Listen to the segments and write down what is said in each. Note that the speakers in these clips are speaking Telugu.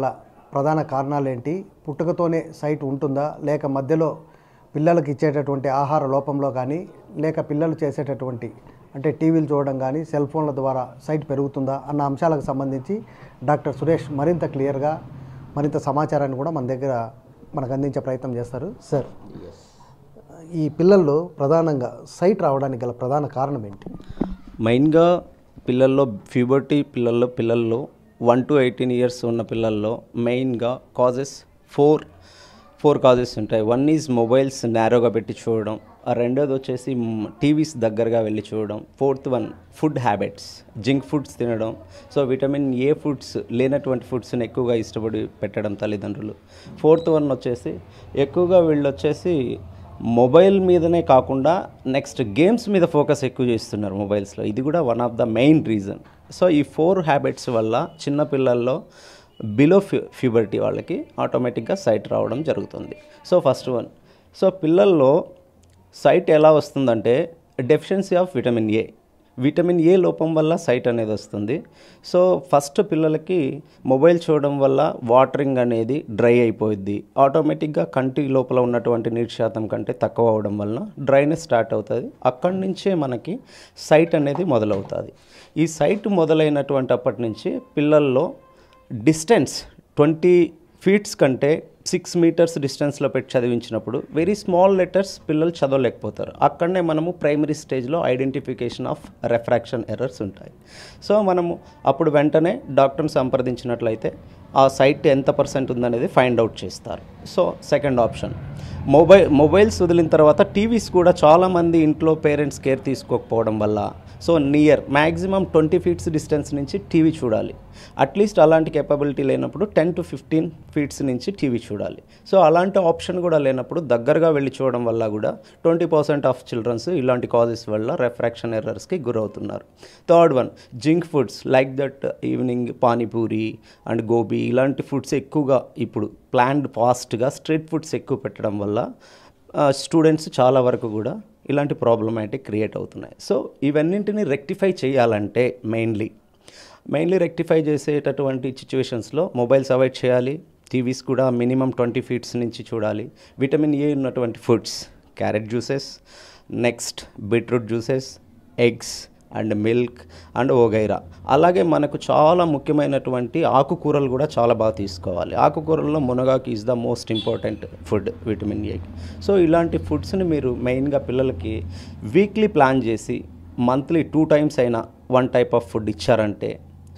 గల ప్రధాన కారణాలు ఏంటి పుట్టుకతోనే సైట్ ఉంటుందా లేక మధ్యలో పిల్లలకు ఇచ్చేటటువంటి ఆహార లోపంలో కానీ లేక పిల్లలు చేసేటటువంటి అంటే టీవీలు చూడడం కానీ సెల్ ఫోన్ల ద్వారా సైట్ పెరుగుతుందా అన్న అంశాలకు సంబంధించి డాక్టర్ సురేష్ మరింత క్లియర్గా మరింత సమాచారాన్ని కూడా మన దగ్గర మనకు అందించే ప్రయత్నం చేస్తారు సార్ ఈ పిల్లల్లో ప్రధానంగా సైట్ రావడానికి గల ప్రధాన కారణం ఏంటి మెయిన్గా పిల్లల్లో ఫ్యూబర్టీ పిల్లల్లో పిల్లల్లో వన్ టు ఎయిటీన్ ఇయర్స్ ఉన్న పిల్లల్లో మెయిన్గా కాజెస్ ఫోర్ ఫోర్ కాజెస్ ఉంటాయి వన్ ఈజ్ మొబైల్స్ నేరోగా పెట్టి చూడడం రెండోది వచ్చేసి టీవీస్ దగ్గరగా వెళ్ళి చూడడం fourth one food habits zinc foods తినడం సో విటమిన్ ఏ ఫుడ్స్ లేనటువంటి ఫుడ్స్ని ఎక్కువగా ఇష్టపడి పెట్టడం తల్లిదండ్రులు ఫోర్త్ వన్ వచ్చేసి ఎక్కువగా వీళ్ళు వచ్చేసి మొబైల్ మీదనే కాకుండా నెక్స్ట్ గేమ్స్ మీద ఫోకస్ ఎక్కువ చేస్తున్నారు మొబైల్స్లో ఇది కూడా one of the main reason so ఈ ఫోర్ హ్యాబిట్స్ వల్ల చిన్నపిల్లల్లో బిలో ఫ్యూబర్టీ వాళ్ళకి ఆటోమేటిక్గా సైట్ రావడం జరుగుతుంది సో ఫస్ట్ వన్ సో పిల్లల్లో సైట్ ఎలా వస్తుందంటే deficiency of vitamin A vitamin A లోపం వల్ల సైట్ అనేది వస్తుంది సో ఫస్ట్ పిల్లలకి మొబైల్ చూడడం వల్ల వాటరింగ్ అనేది డ్రై అయిపోయింది ఆటోమేటిక్గా కంటి లోపల ఉన్నటువంటి నీటి శాతం కంటే తక్కువ అవడం వలన డ్రైనెస్ స్టార్ట్ అవుతుంది అక్కడి నుంచే మనకి సైట్ అనేది మొదలవుతుంది ఈ సైట్ మొదలైనటువంటి అప్పటి నుంచి పిల్లల్లో డిస్టెన్స్ ట్వంటీ ఫీట్స్ కంటే సిక్స్ మీటర్స్ డిస్టెన్స్లో పెట్టి చదివించినప్పుడు వెరీ స్మాల్ లెటర్స్ పిల్లలు చదవలేకపోతారు అక్కడనే మనము ప్రైమరీ స్టేజ్లో ఐడెంటిఫికేషన్ ఆఫ్ రెఫ్రాక్షన్ ఎర్రర్స్ ఉంటాయి సో మనము అప్పుడు వెంటనే డాక్టర్ని సంప్రదించినట్లయితే ఆ సైట్ ఎంత పర్సెంట్ ఉందనేది ఫైండ్ అవుట్ చేస్తారు so second option mobile mobiles వదిలిన తర్వాత టీవీస్ కూడా చాలామంది ఇంట్లో పేరెంట్స్ కేర్ తీసుకోకపోవడం వల్ల so near maximum twenty feets distance నుంచి టీవీ చూడాలి అట్లీస్ట్ అలాంటి కేపబిలిటీ లేనప్పుడు టెన్ టు ఫిఫ్టీన్ ఫీట్స్ నుంచి టీవీ చూడాలి సో అలాంటి ఆప్షన్ కూడా లేనప్పుడు దగ్గరగా వెళ్ళి చూడడం వల్ల కూడా ట్వంటీ పర్సెంట్ ఆఫ్ చిల్డ్రన్స్ ఇలాంటి కాజెస్ వల్ల రెఫ్రాక్షన్ ఎర్రర్స్కి గురవుతున్నారు third one zinc foods like that evening panipuri and gobi ఇలాంటి ఫుడ్స్ ఎక్కువగా ఇప్పుడు ప్లాన్డ్ ఫాస్ట్గా స్ట్రీట్ ఫుడ్స్ ఎక్కువ పెట్టడం వల్ల స్టూడెంట్స్ చాలా వరకు కూడా ఇలాంటి అయితే క్రియేట్ అవుతున్నాయి సో ఇవన్నింటినీ రెక్టిఫై చేయాలంటే మెయిన్లీ మెయిన్లీ రెక్టిఫై చేసేటటువంటి సిచ్యువేషన్స్లో మొబైల్స్ అవాయిడ్ చేయాలి టీవీస్ కూడా మినిమం ట్వంటీ ఫీట్స్ నుంచి చూడాలి విటమిన్ ఏ ఉన్నటువంటి foods carrot juices next beetroot juices eggs and milk and ఓగైరా అలాగే మనకు చాలా ముఖ్యమైనటువంటి ఆకుకూరలు కూడా చాలా బాగా తీసుకోవాలి ఆకుకూరల్లో మునగాకు is the most important food vitamin A so ఇలాంటి ఫుడ్స్ని మీరు మెయిన్గా పిల్లలకి వీక్లీ ప్లాన్ చేసి మంత్లీ టూ టైమ్స్ అయినా వన్ టైప్ ఆఫ్ ఫుడ్ ఇచ్చారంటే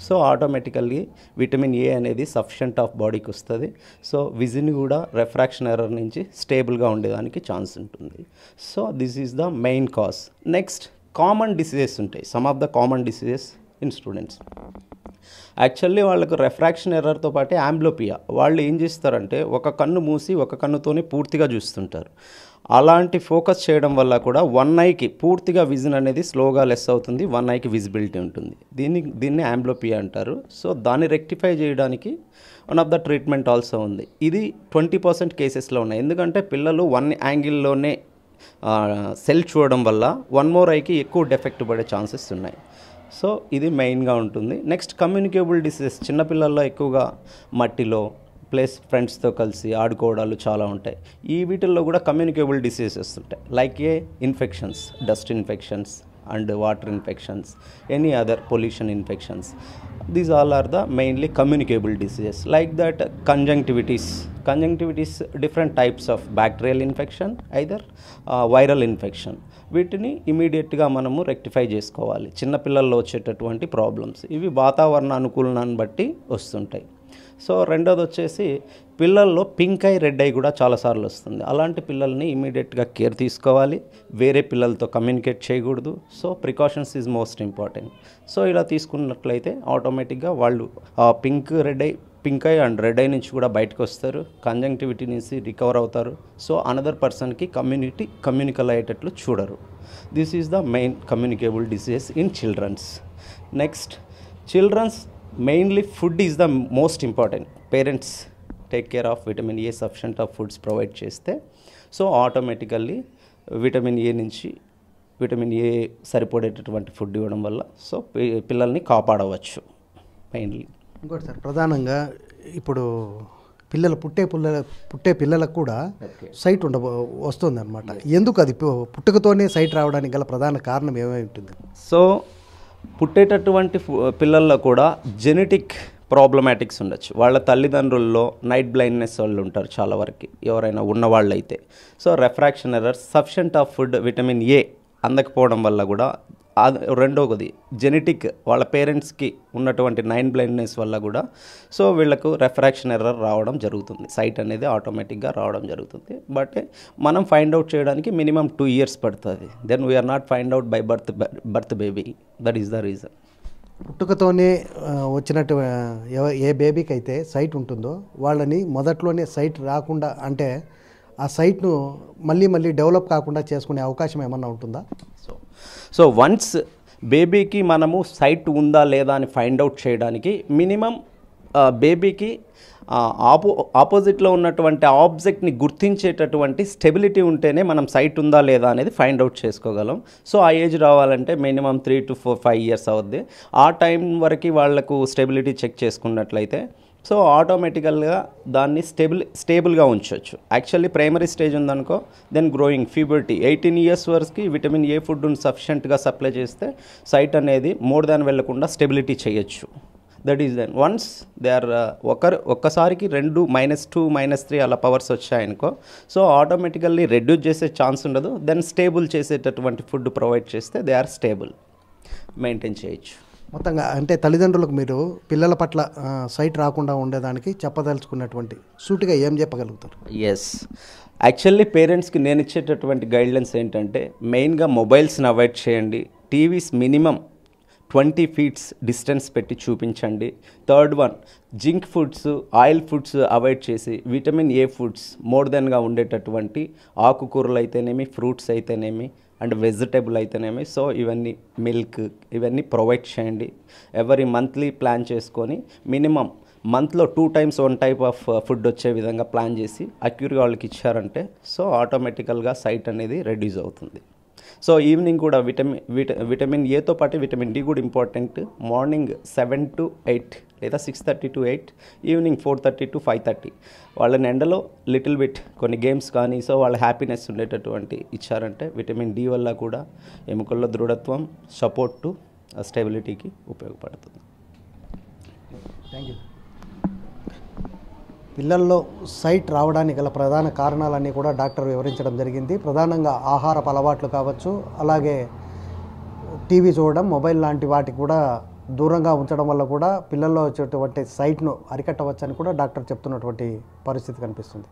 సో ఆటోమేటికల్లీ విటమిన్ ఏ అనేది సఫిషియంట్ ఆఫ్ బాడీకి వస్తుంది సో విజిన్ కూడా రెఫ్రాక్షన్ ఎర్రర్ నుంచి స్టేబుల్గా ఉండేదానికి ఛాన్స్ ఉంటుంది so this is the main cause next common diseases ఉంటాయి some of the common diseases in students actually వాళ్ళకు రెఫ్రాక్షన్ ఎర్రర్తో పాటు ఆంబ్లోపియా వాళ్ళు ఏం చేస్తారంటే ఒక కన్ను మూసి ఒక కన్నుతోనే పూర్తిగా చూస్తుంటారు అలాంటి ఫోకస్ చేయడం వల్ల కూడా వన్ ఐకి పూర్తిగా విజన్ అనేది స్లోగా లెస్ అవుతుంది వన్ ఐకి విజిబిలిటీ ఉంటుంది దీన్ని దీన్ని ఆంబ్లోపియా అంటారు సో దాన్ని రెక్టిఫై చేయడానికి one of the treatment also ఉంది ఇది ట్వంటీ పర్సెంట్ కేసెస్లో ఉన్నాయి ఎందుకంటే పిల్లలు వన్ యాంగిల్లోనే సెల్ చూడడం వల్ల వన్ మోర్ ఐకి ఎక్కువ డెఫెక్ట్ పడే ఛాన్సెస్ ఉన్నాయి సో ఇది మెయిన్గా ఉంటుంది నెక్స్ట్ కమ్యూనికేబుల్ డిసీజెస్ చిన్నపిల్లల్లో ఎక్కువగా మట్టిలో ప్లస్ ఫ్రెండ్స్తో కలిసి ఆడుకోవడాలు చాలా ఉంటాయి ఈ వీటిల్లో కూడా కమ్యూనికేబుల్ డిసీజెస్ ఉంటాయి like a infections dust infections and water infections any other pollution infections these all are the mainly communicable diseases like that conjunctivitis conjunctivitis different types of bacterial infection either viral infection వీటిని ఇమీడియట్గా మనము రెక్టిఫై చేసుకోవాలి చిన్నపిల్లల్లో వచ్చేటటువంటి ప్రాబ్లమ్స్ ఇవి వాతావరణ అనుకూలనాన్ని బట్టి వస్తుంటాయి సో రెండోది వచ్చేసి పిల్లల్లో పింక్ ఐ రెడ్ ఐ కూడా చాలాసార్లు వస్తుంది అలాంటి పిల్లల్ని ఇమీడియట్గా కేర్ తీసుకోవాలి వేరే పిల్లలతో కమ్యూనికేట్ చేయకూడదు so precautions is most important so ఇలా తీసుకున్నట్లయితే ఆటోమేటిక్గా వాళ్ళు ఆ pink red eye pink eye and red eye నుంచి కూడా బయటకు వస్తారు కంజంక్టివిటీ నుంచి రికవర్ అవుతారు సో అనదర్ పర్సన్కి కమ్యూనిటీ కమ్యూనికల్ అయ్యేటట్లు చూడరు this is the main communicable disease in childrens next childrens mainly food is the most important parents take care of vitamin A sufficient of foods provide చేస్తే సో ఆటోమేటికల్లీ విటమిన్ ఏ నుంచి విటమిన్ ఏ సరిపడేటటువంటి ఫుడ్ ఇవ్వడం వల్ల సో పిల్లల్ని కాపాడవచ్చు మెయిన్లీ ఇంకోటి సార్ ప్రధానంగా ఇప్పుడు పిల్లలు పుట్టే పిల్లల పుట్టే పిల్లలకు కూడా సైట్ ఉండ వస్తుంది ఎందుకు అది పుట్టుకతోనే సైట్ రావడానికి గల ప్రధాన కారణం ఏమై ఉంటుంది సో పుట్టేటటువంటి పిల్లల్లో కూడా జెనెటిక్ ప్రాబ్లమాటిక్స్ ఉండొచ్చు వాళ్ళ తల్లిదండ్రుల్లో నైట్ బ్లైండ్నెస్ వాళ్ళు ఉంటారు చాలా వరకు ఎవరైనా అయితే so refraction error sufficient of food vitamin A అందకపోవడం వల్ల కూడా రెండవది జెనెటిక్ వాళ్ళ పేరెంట్స్కి ఉన్నటువంటి నైన్ బ్లైండ్నెస్ వల్ల కూడా సో వీళ్ళకు రెఫ్రాక్షన్ ఎర్రర్ రావడం జరుగుతుంది సైట్ అనేది ఆటోమేటిక్గా రావడం జరుగుతుంది బట్ మనం ఫైండ్ అవుట్ చేయడానికి మినిమం టూ ఇయర్స్ పడుతుంది then we are not find out by birth birth baby that is the reason పుట్టుకతోనే వచ్చినట్టు ఏ బేబీకి అయితే సైట్ ఉంటుందో వాళ్ళని మొదట్లోనే సైట్ రాకుండా అంటే ఆ సైట్ను మళ్ళీ మళ్ళీ డెవలప్ కాకుండా చేసుకునే అవకాశం ఏమన్నా ఉంటుందా సో వన్స్ బేబీకి మనము సైట్ ఉందా లేదా అని ఫైండ్ అవుట్ చేయడానికి మినిమం బేబీకి ఆపో ఆపోజిట్లో ఉన్నటువంటి ఆబ్జెక్ట్ని గుర్తించేటటువంటి స్టెబిలిటీ ఉంటేనే మనం సైట్ ఉందా లేదా అనేది ఫైండ్ అవుట్ చేసుకోగలం సో ఆ ఏజ్ రావాలంటే minimum three to four five years అవుద్ది ఆ టైం వరకు వాళ్ళకు స్టెబిలిటీ చెక్ చేసుకున్నట్లయితే సో ఆటోమేటికల్గా దాన్ని స్టేబుల్ స్టేబుల్గా ఉంచవచ్చు యాక్చువల్లీ ప్రైమరీ స్టేజ్ ఉందనుకో then growing puberty eighteen years వరకు విటమిన్ ఏ ఫుడ్ను సఫిషియెంట్గా సప్లై చేస్తే సైట్ అనేది మోర్ దాన్ వెళ్లకుండా స్టెబిలిటీ చేయొచ్చు that is then once they are ఒకరు ఒక్కసారికి రెండు మైనస్ టూ మైనస్ త్రీ అలా పవర్స్ వచ్చాయనుకో సో ఆటోమేటికల్లీ రెడ్యూస్ చేసే ఛాన్స్ ఉండదు దెన్ స్టేబుల్ చేసేటటువంటి ఫుడ్ ప్రొవైడ్ చేస్తే దే ఆర్ స్టేబుల్ మెయింటైన్ చేయొచ్చు మొత్తంగా అంటే తల్లిదండ్రులకు మీరు పిల్లల పట్ల సైట్ రాకుండా ఉండేదానికి చెప్పదలుచుకున్నటువంటి సూటిగా ఏం చెప్పగలుగుతారు ఎస్ యాక్చువల్లీ పేరెంట్స్కి నేను ఇచ్చేటటువంటి గైడ్లైన్స్ ఏంటంటే మెయిన్గా మొబైల్స్ని అవాయిడ్ చేయండి TVs minimum twenty feets distance పెట్టి చూపించండి third one zinc foods oil foods avoid చేసి విటమిన్ ఏ ఫుడ్స్ మోర్ దెన్గా ఉండేటటువంటి ఆకుకూరలు అయితేనేమి ఫ్రూట్స్ అయితేనేమి అండ్ వెజిటేబుల్ అయితేనేమి సో ఇవన్నీ మిల్క్ ఇవన్నీ ప్రొవైడ్ చేయండి ఎవరి మంత్లీ ప్లాన్ చేసుకొని మినిమం మంత్లో two times one type of food వచ్చే విధంగా ప్లాన్ చేసి అక్యూర్గా వాళ్ళకి ఇచ్చారంటే సో ఆటోమేటికల్గా సైట్ అనేది రెడ్యూస్ అవుతుంది సో ఈవినింగ్ కూడా విటమిన్ విట విటమిన్ ఏతో పాటు విటమిన్ డి కూడా important morning seven to eight లేదా six thirty to eight evening four thirty to five thirty వాళ్ళని ఎండలో లిటిల్ బిట్ కొన్ని గేమ్స్ కానీ సో వాళ్ళ హ్యాపీనెస్ ఉండేటటువంటి ఇచ్చారంటే విటమిన్ డి వల్ల కూడా ఎముకల్లో దృఢత్వం సపోర్టు స్టెబిలిటీకి ఉపయోగపడుతుంది థ్యాంక్ యూ పిల్లల్లో సైట్ రావడానికి గల ప్రధాన కారణాలన్నీ కూడా డాక్టర్ వివరించడం జరిగింది ప్రధానంగా ఆహారపు అలవాట్లు కావచ్చు అలాగే టీవీ చూడడం మొబైల్ లాంటి వాటికి కూడా దూరంగా ఉంచడం వల్ల కూడా పిల్లల్లో వచ్చేటువంటి సైట్ను అరికట్టవచ్చని కూడా డాక్టర్ చెప్తున్నటువంటి పరిస్థితి కనిపిస్తుంది